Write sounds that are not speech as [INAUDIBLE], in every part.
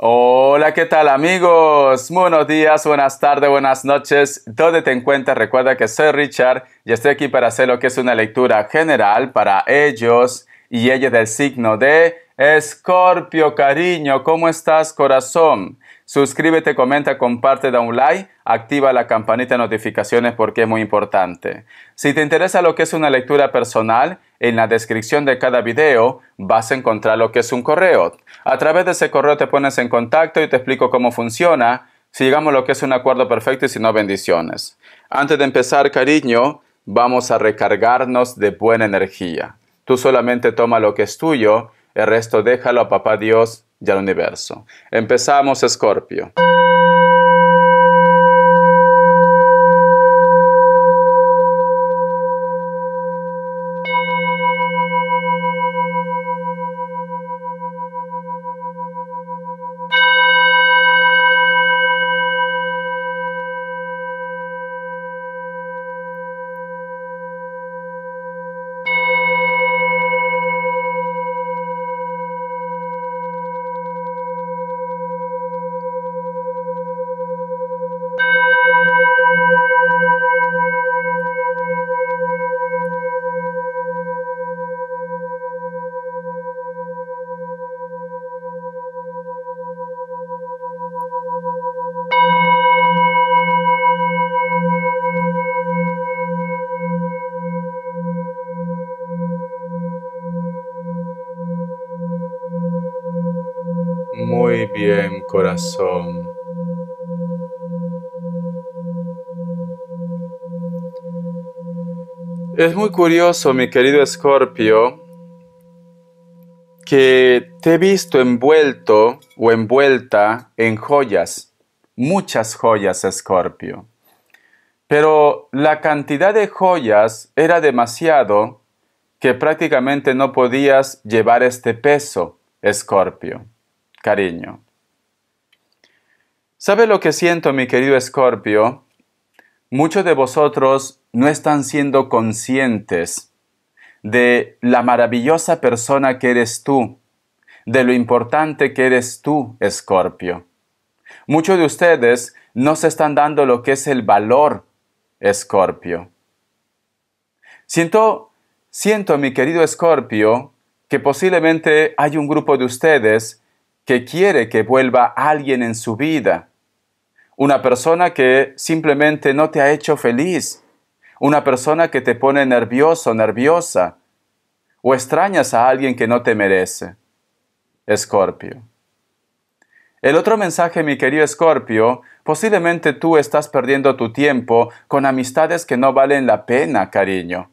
Hola, ¿qué tal amigos? buenos días, buenas tardes, buenas noches. ¿Dónde te encuentras? Recuerda que soy Richard y estoy aquí para hacer lo que es una lectura general para ellos y ella del signo de Escorpio, cariño. ¿Cómo estás, corazón? Suscríbete, comenta, comparte, da un like, activa la campanita de notificaciones porque es muy importante. Si te interesa lo que es una lectura personal, en la descripción de cada video vas a encontrar lo que es un correo. A través de ese correo te pones en contacto y te explico cómo funciona, si llegamos lo que es un acuerdo perfecto y si no bendiciones. Antes de empezar, cariño, vamos a recargarnos de buena energía. Tú solamente toma lo que es tuyo, el resto déjalo a Papá Dios y al universo. Empezamos, Escorpio. corazón. Es muy curioso, mi querido Escorpio, que te he visto envuelto o envuelta en joyas, muchas joyas, Escorpio. Pero la cantidad de joyas era demasiado que prácticamente no podías llevar este peso, Escorpio. Cariño. ¿Sabe lo que siento, mi querido Escorpio? Muchos de vosotros no están siendo conscientes de la maravillosa persona que eres tú, de lo importante que eres tú, Escorpio. Muchos de ustedes no se están dando lo que es el valor, Escorpio. Siento, siento, mi querido Escorpio, que posiblemente hay un grupo de ustedes que quiere que vuelva alguien en su vida, una persona que simplemente no te ha hecho feliz, una persona que te pone nervioso, nerviosa, o extrañas a alguien que no te merece. Escorpio. El otro mensaje, mi querido Escorpio, posiblemente tú estás perdiendo tu tiempo con amistades que no valen la pena, cariño.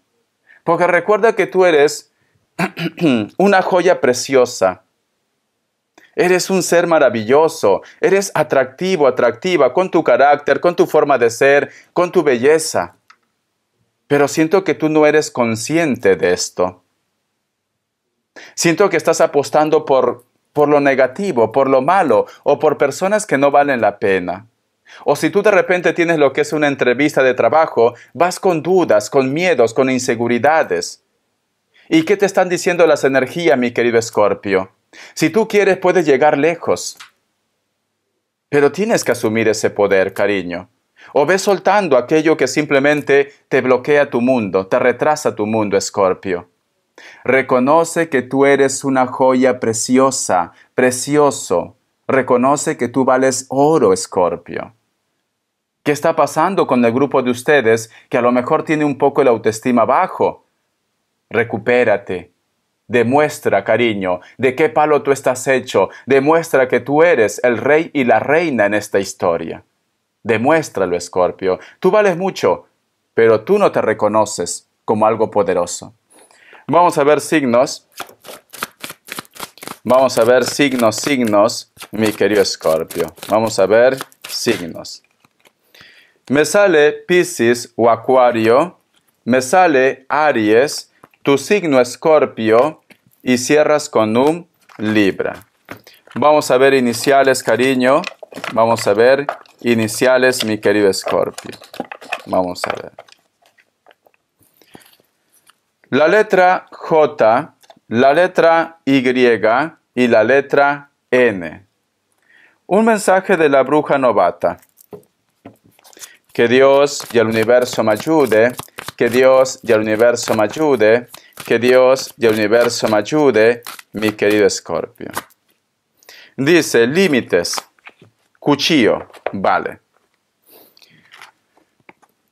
Porque recuerda que tú eres [CLEARS THROAT] una joya preciosa Eres un ser maravilloso, eres atractivo, atractiva, con tu carácter, con tu forma de ser, con tu belleza. Pero siento que tú no eres consciente de esto. Siento que estás apostando por, por lo negativo, por lo malo o por personas que no valen la pena. O si tú de repente tienes lo que es una entrevista de trabajo, vas con dudas, con miedos, con inseguridades. ¿Y qué te están diciendo las energías, mi querido Escorpio? Si tú quieres, puedes llegar lejos. Pero tienes que asumir ese poder, cariño. O ves soltando aquello que simplemente te bloquea tu mundo, te retrasa tu mundo, Escorpio. Reconoce que tú eres una joya preciosa, precioso. Reconoce que tú vales oro, Escorpio. ¿Qué está pasando con el grupo de ustedes que a lo mejor tiene un poco la autoestima bajo? Recupérate, Demuestra, cariño, de qué palo tú estás hecho. Demuestra que tú eres el rey y la reina en esta historia. Demuéstralo, Escorpio. Tú vales mucho, pero tú no te reconoces como algo poderoso. Vamos a ver signos. Vamos a ver signos, signos, mi querido Escorpio. Vamos a ver signos. Me sale Pisces o Acuario. Me sale Aries. Tu signo Escorpio y cierras con un libra. Vamos a ver iniciales, cariño. Vamos a ver iniciales, mi querido Scorpio. Vamos a ver. La letra J, la letra Y y la letra N. Un mensaje de la bruja novata. Que Dios y el universo me ayude, que Dios y el universo me ayude, que Dios y el universo me ayude, mi querido Escorpio. Dice, límites, cuchillo, vale.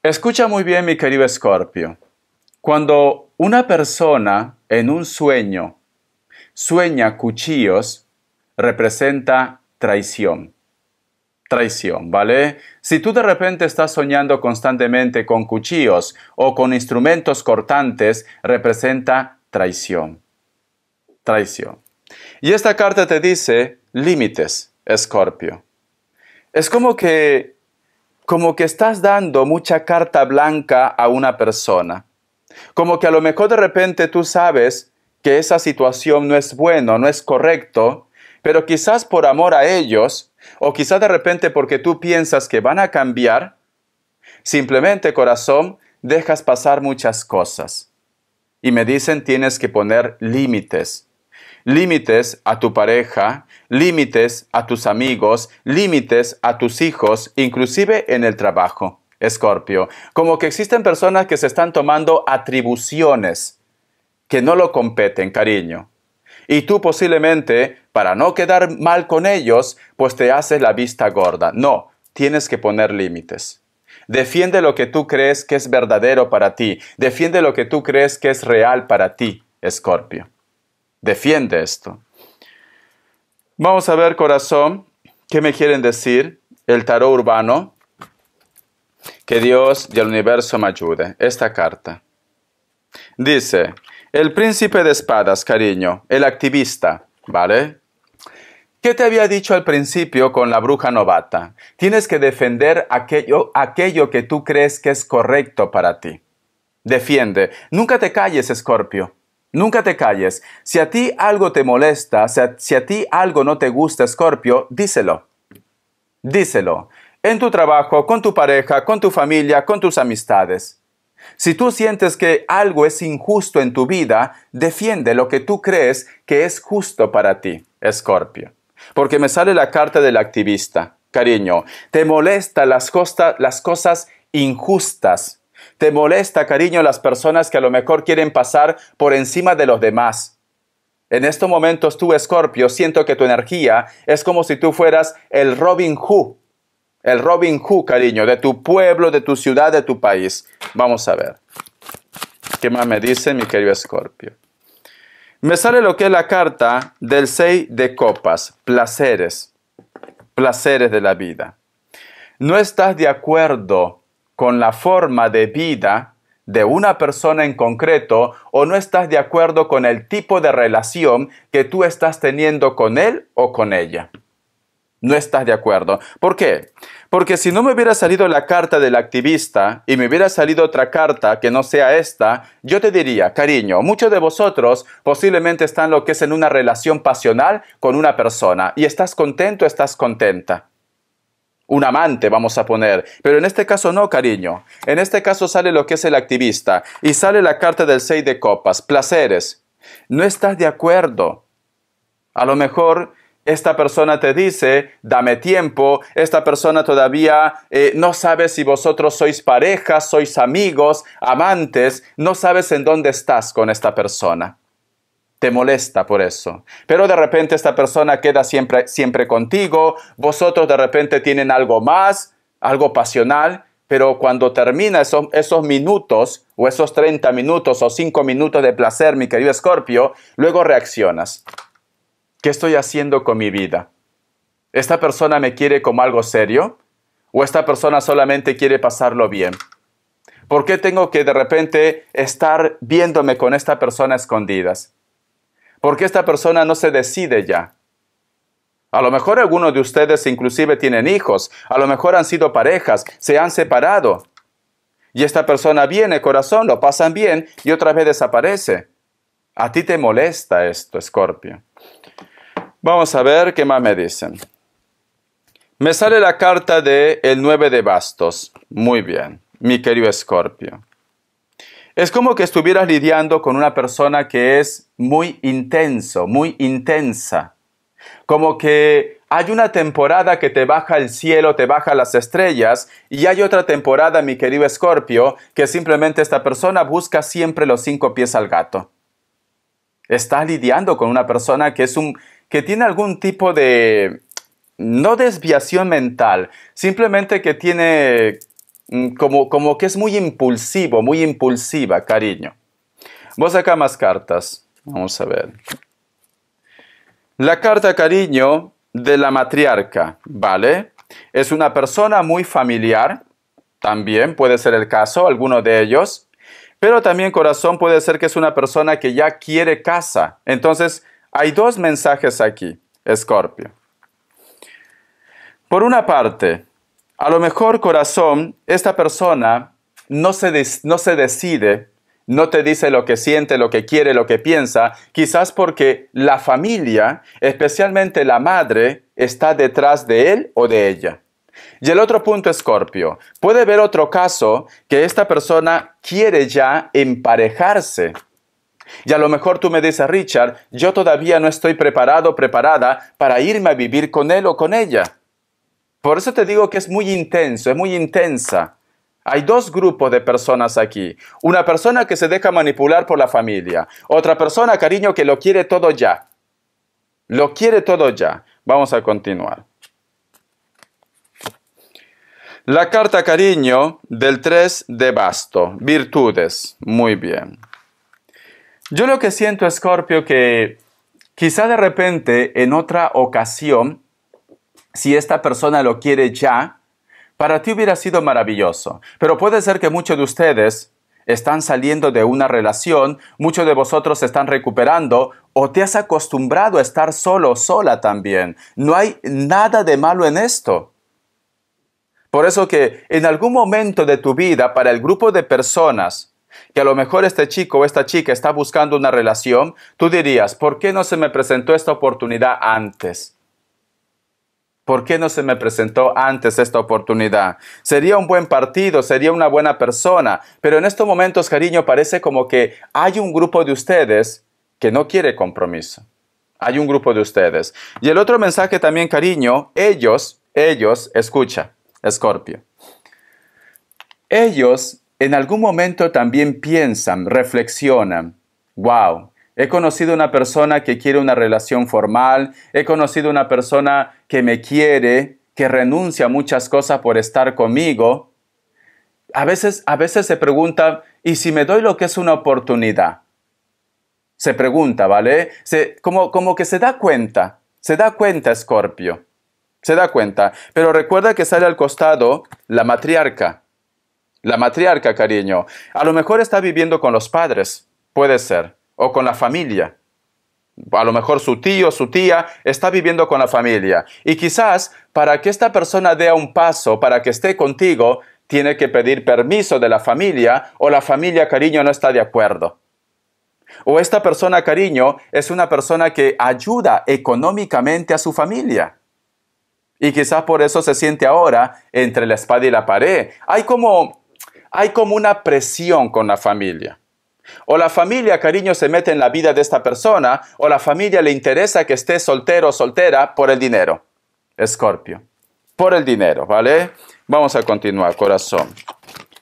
Escucha muy bien, mi querido Escorpio. Cuando una persona en un sueño sueña cuchillos, representa traición traición, ¿vale? Si tú de repente estás soñando constantemente con cuchillos o con instrumentos cortantes, representa traición. Traición. Y esta carta te dice límites, Escorpio. Es como que como que estás dando mucha carta blanca a una persona. Como que a lo mejor de repente tú sabes que esa situación no es bueno, no es correcto, pero quizás por amor a ellos, o quizás de repente porque tú piensas que van a cambiar, simplemente corazón, dejas pasar muchas cosas. Y me dicen tienes que poner límites. Límites a tu pareja, límites a tus amigos, límites a tus hijos, inclusive en el trabajo. Escorpio, como que existen personas que se están tomando atribuciones que no lo competen, cariño. Y tú posiblemente, para no quedar mal con ellos, pues te haces la vista gorda. No, tienes que poner límites. Defiende lo que tú crees que es verdadero para ti. Defiende lo que tú crees que es real para ti, Escorpio. Defiende esto. Vamos a ver, corazón, qué me quieren decir el tarot urbano. Que Dios y el universo me ayude. Esta carta. Dice, el príncipe de espadas, cariño, el activista, ¿vale? ¿Qué te había dicho al principio con la bruja novata? Tienes que defender aquello, aquello que tú crees que es correcto para ti. Defiende. Nunca te calles, Escorpio. Nunca te calles. Si a ti algo te molesta, si a, ti algo no te gusta, Escorpio, díselo. Díselo. En tu trabajo, con tu pareja, con tu familia, con tus amistades. Si tú sientes que algo es injusto en tu vida, defiende lo que tú crees que es justo para ti, Escorpio. Porque me sale la carta del activista. Cariño, te molesta las, las cosas injustas. Te molesta, cariño, las personas que a lo mejor quieren pasar por encima de los demás. En estos momentos tú, Escorpio, siento que tu energía es como si tú fueras el Robin Hood el Robin Hood, cariño, de tu pueblo, de tu ciudad, de tu país. Vamos a ver. ¿Qué más me dice mi querido Escorpio? Me sale lo que es la carta del 6 de copas, placeres, placeres de la vida. No estás de acuerdo con la forma de vida de una persona en concreto o no estás de acuerdo con el tipo de relación que tú estás teniendo con él o con ella no estás de acuerdo. ¿Por qué? Porque si no me hubiera salido la carta del activista y me hubiera salido otra carta que no sea esta, yo te diría, cariño, muchos de vosotros posiblemente están lo que es en una relación pasional con una persona y estás contento, estás contenta un amante, vamos a poner. Pero en este caso no, cariño. En este caso sale lo que es el activista y sale la carta del seis de copas, placeres. No estás de acuerdo. A lo mejor esta persona te dice, dame tiempo, esta persona todavía eh, no sabe si vosotros sois pareja, sois amigos, amantes, no sabes en dónde estás con esta persona. Te molesta por eso. Pero de repente esta persona queda siempre, siempre contigo, vosotros de repente tienen algo más, algo pasional, pero cuando termina esos, minutos o esos 30 minutos o 5 minutos de placer, mi querido Escorpio, luego reaccionas. ¿Qué estoy haciendo con mi vida? ¿Esta persona me quiere como algo serio? ¿O esta persona solamente quiere pasarlo bien? ¿Por qué tengo que de repente estar viéndome con esta persona escondidas? ¿Por qué esta persona no se decide ya? A lo mejor algunos de ustedes inclusive tienen hijos, a lo mejor han sido parejas, se han separado. Y esta persona viene, corazón, lo pasan bien y otra vez desaparece. A ti te molesta esto, Escorpio. Vamos a ver qué más me dicen. Me sale la carta de el 9 de bastos. Muy bien, mi querido Escorpio. Es como que estuvieras lidiando con una persona que es muy intenso, muy intensa. Como que hay una temporada que te baja el cielo, te baja las estrellas, y hay otra temporada, mi querido Escorpio, que simplemente esta persona busca siempre los cinco pies al gato. Estás lidiando con una persona que es un que tiene algún tipo de, no desviación mental, simplemente que tiene mm, como, como que es muy impulsivo, muy impulsiva, cariño. Vos sacar más cartas. Vamos a ver. La carta cariño de la matriarca, ¿vale? Es una persona muy familiar, también puede ser el caso, alguno de ellos, pero también corazón puede ser que es una persona que ya quiere casa. Entonces, hay dos mensajes aquí, Escorpio. Por una parte, a lo mejor corazón, esta persona no se, decide, no te dice lo que siente, lo que quiere, lo que piensa, quizás porque la familia, especialmente la madre, está detrás de él o de ella. Y el otro punto, Escorpio, puede haber otro caso que esta persona quiere ya emparejarse y a lo mejor tú me dices, Richard, yo todavía no estoy preparado, preparada para irme a vivir con él o con ella. Por eso te digo que es muy intenso, es muy intensa. Hay dos grupos de personas aquí. Una persona que se deja manipular por la familia. Otra persona, cariño, que lo quiere todo ya. Lo quiere todo ya. Vamos a continuar. La carta, cariño, del 3 de basto. Virtudes. Muy bien. Yo lo que siento, Scorpio, que quizá de repente en otra ocasión, si esta persona lo quiere ya, para ti hubiera sido maravilloso. Pero puede ser que muchos de ustedes están saliendo de una relación, muchos de vosotros se están recuperando o te has acostumbrado a estar solo, sola también. No hay nada de malo en esto. Por eso que en algún momento de tu vida, para el grupo de personas que a lo mejor este chico o esta chica está buscando una relación, tú dirías, ¿por qué no se me presentó esta oportunidad antes? ¿Por qué no se me presentó antes esta oportunidad? Sería un buen partido, sería una buena persona, pero en estos momentos, cariño, parece como que hay un grupo de ustedes que no quiere compromiso. Hay un grupo de ustedes. Y el otro mensaje también, cariño, ellos, ellos, escucha, Escorpio. Ellos en algún momento también piensan, reflexionan, wow, he conocido una persona que quiere una relación formal, he conocido una persona que me quiere, que renuncia a muchas cosas por estar conmigo. A veces, a veces se pregunta, ¿y si me doy lo que es una oportunidad? Se pregunta, ¿vale? como, como que se da cuenta, se da cuenta, Scorpio, se da cuenta. Pero recuerda que sale al costado la matriarca, la matriarca, cariño. A lo mejor está viviendo con los padres, puede ser, o con la familia. A lo mejor su tío, su tía está viviendo con la familia. Y quizás para que esta persona dé un paso, para que esté contigo, tiene que pedir permiso de la familia o la familia, cariño, no está de acuerdo. O esta persona, cariño, es una persona que ayuda económicamente a su familia. Y quizás por eso se siente ahora entre la espada y la pared. Hay como hay como una presión con la familia. O la familia, cariño, se mete en la vida de esta persona, o la familia le interesa que esté soltero o soltera por el dinero. Escorpio, por el dinero, ¿vale? Vamos a continuar, corazón.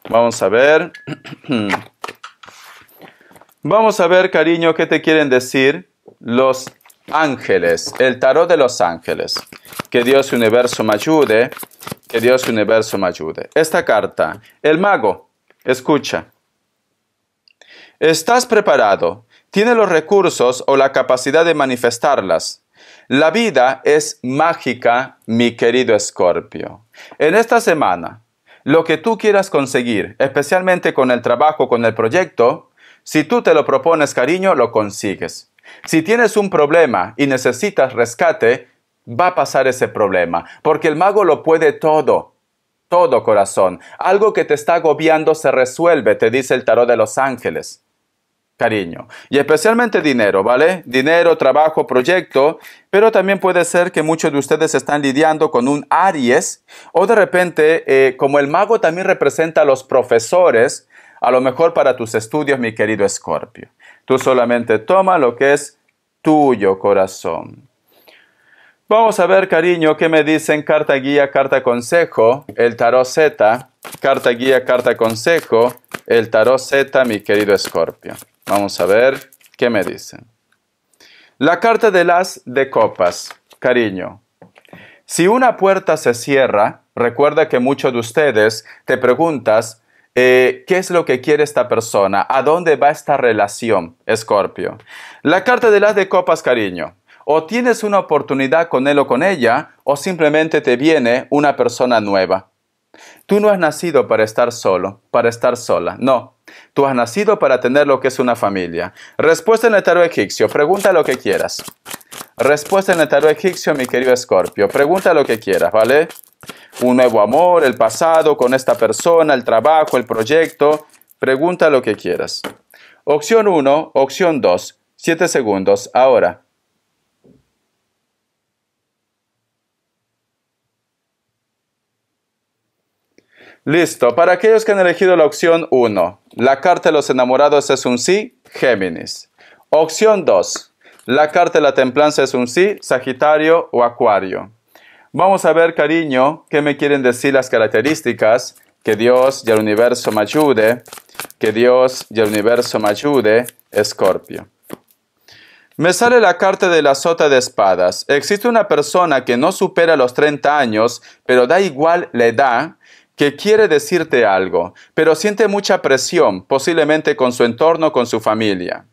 Vamos a ver. [CLEARS THROAT] Vamos a ver, cariño, qué te quieren decir los ángeles, el tarot de los ángeles. Que Dios universo me ayude que Dios universo me ayude. Esta carta. El mago. Escucha. Estás preparado. Tienes los recursos o la capacidad de manifestarlas. La vida es mágica, mi querido Escorpio. En esta semana, lo que tú quieras conseguir, especialmente con el trabajo, con el proyecto, si tú te lo propones, cariño, lo consigues. Si tienes un problema y necesitas rescate, va a pasar ese problema, porque el mago lo puede todo, todo corazón. Algo que te está agobiando se resuelve, te dice el tarot de los ángeles. Cariño. Y especialmente dinero, ¿vale? Dinero, trabajo, proyecto, pero también puede ser que muchos de ustedes están lidiando con un Aries o de repente, eh, como el mago también representa a los profesores, a lo mejor para tus estudios, mi querido Escorpio. Tú solamente toma lo que es tuyo, corazón. Vamos a ver, cariño, qué me dicen carta guía, carta consejo, el tarot Z, carta guía, carta consejo, el tarot Z, mi querido Escorpio. Vamos a ver qué me dicen. La carta de las de copas, cariño. Si una puerta se cierra, recuerda que muchos de ustedes te preguntas, eh, ¿Qué es lo que quiere esta persona? ¿A dónde va esta relación, Escorpio? La carta de las de copas, cariño. O tienes una oportunidad con él o con ella, o simplemente te viene una persona nueva. Tú no has nacido para estar solo, para estar sola, no. Tú has nacido para tener lo que es una familia. Respuesta en el tarot egipcio, pregunta lo que quieras. Respuesta en el tarot egipcio, mi querido Escorpio, pregunta lo que quieras, ¿vale? Un nuevo amor, el pasado, con esta persona, el trabajo, el proyecto, pregunta lo que quieras. Opción 1, opción 2, 7 segundos, ahora. Listo, para aquellos que han elegido la opción 1, la carta de los enamorados es un sí, Géminis. Opción 2, la carta de la templanza es un sí, Sagitario o Acuario. Vamos a ver, cariño, qué me quieren decir las características. Que Dios y el universo me ayude. Que Dios y el universo me ayude, Escorpio. Me sale la carta de la sota de espadas. Existe una persona que no supera los 30 años, pero da igual la edad que quiere decirte algo, pero siente mucha presión, posiblemente con su entorno, con su familia.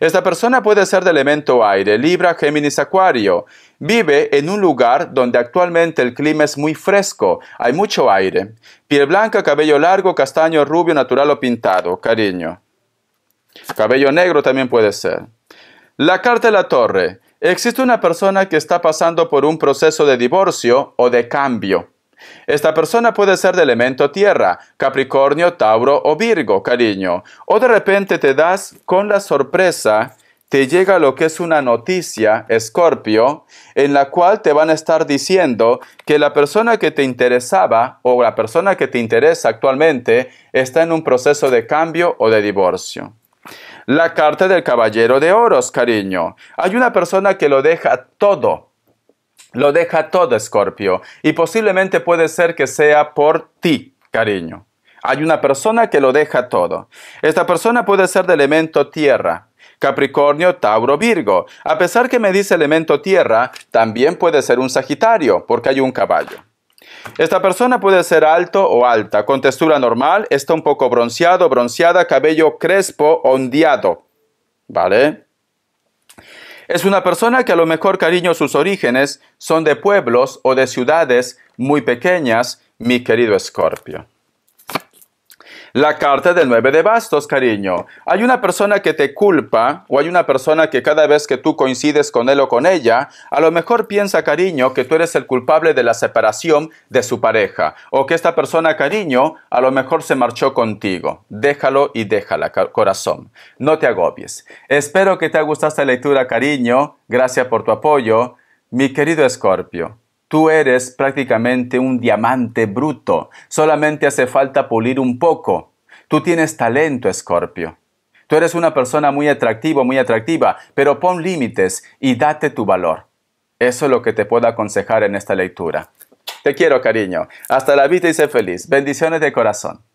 Esta persona puede ser de elemento aire, Libra, Géminis, Acuario. Vive en un lugar donde actualmente el clima es muy fresco, hay mucho aire. Piel blanca, cabello largo, castaño, rubio, natural o pintado, cariño. Cabello negro también puede ser. La carta de la torre. Existe una persona que está pasando por un proceso de divorcio o de cambio esta persona puede ser de elemento tierra, Capricornio, Tauro o Virgo, cariño. O de repente te das con la sorpresa te llega lo que es una noticia, Escorpio, en la cual te van a estar diciendo que la persona que te interesaba o la persona que te interesa actualmente está en un proceso de cambio o de divorcio. La carta del caballero de oros, cariño. Hay una persona que lo deja todo lo deja todo, Escorpio, y posiblemente puede ser que sea por ti, cariño. Hay una persona que lo deja todo. Esta persona puede ser de elemento tierra, Capricornio, Tauro, Virgo. A pesar que me dice elemento tierra, también puede ser un Sagitario, porque hay un caballo. Esta persona puede ser alto o alta, con textura normal, está un poco bronceado, bronceada, cabello crespo, ondeado. ¿Vale? Es una persona que a lo mejor, cariño, sus orígenes son de pueblos o de ciudades muy pequeñas, mi querido Escorpio. La carta del nueve de bastos, cariño. Hay una persona que te culpa o hay una persona que cada vez que tú coincides con él o con ella, a lo mejor piensa, cariño, que tú eres el culpable de la separación de su pareja o que esta persona, cariño, a lo mejor se marchó contigo. Déjalo y déjala, corazón. No te agobies. Espero que te haya gustado esta lectura, cariño. Gracias por tu apoyo. Mi querido Escorpio, Tú eres prácticamente un diamante bruto, solamente hace falta pulir un poco. Tú tienes talento, Escorpio. Tú eres una persona muy atractiva, muy atractiva, pero pon límites y date tu valor. Eso es lo que te puedo aconsejar en esta lectura. Te quiero, cariño. Hasta la vida y sé feliz. Bendiciones de corazón.